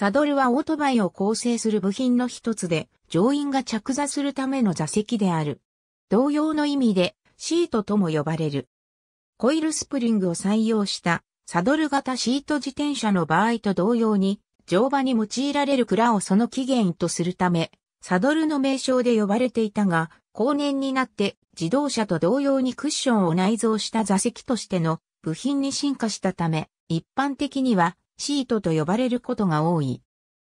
サドルはオートバイを構成する部品の一つで、乗員が着座するための座席である。同様の意味で、シートとも呼ばれる。コイルスプリングを採用したサドル型シート自転車の場合と同様に、乗馬に用いられる蔵をその起源とするため、サドルの名称で呼ばれていたが、後年になって自動車と同様にクッションを内蔵した座席としての部品に進化したため、一般的にはシートと呼ばれることが多い。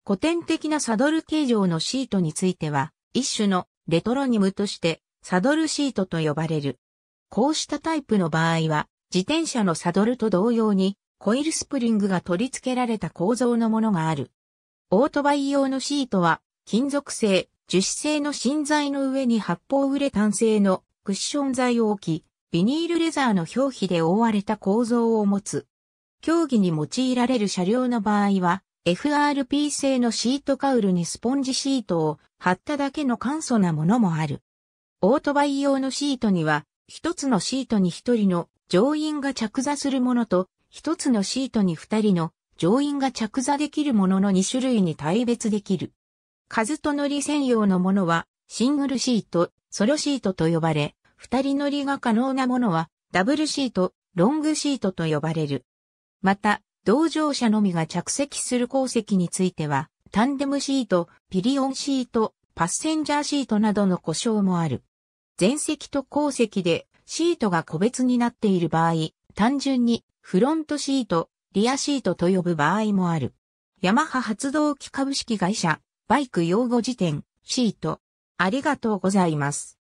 古典的なサドル形状のシートについては、一種のレトロニムとしてサドルシートと呼ばれる。こうしたタイプの場合は、自転車のサドルと同様にコイルスプリングが取り付けられた構造のものがある。オートバイ用のシートは、金属製、樹脂製の芯材の上に発泡ウレタン製のクッション材を置き、ビニールレザーの表皮で覆われた構造を持つ競技に用いられる車両の場合は、FRP 製のシートカウルにスポンジシートを貼っただけの簡素なものもある。オートバイ用のシートには、一つのシートに一人の乗員が着座するものと、一つのシートに二人の乗員が着座できるものの2種類に対別できる。数と乗り専用のものは、シングルシート、ソロシートと呼ばれ、二人乗りが可能なものは、ダブルシート、ロングシートと呼ばれる。また、同乗者のみが着席する鉱石については、タンデムシート、ピリオンシート、パッセンジャーシートなどの故障もある。前席と後席でシートが個別になっている場合、単純にフロントシート、リアシートと呼ぶ場合もある。ヤマハ発動機株式会社、バイク用語辞典、シート。ありがとうございます。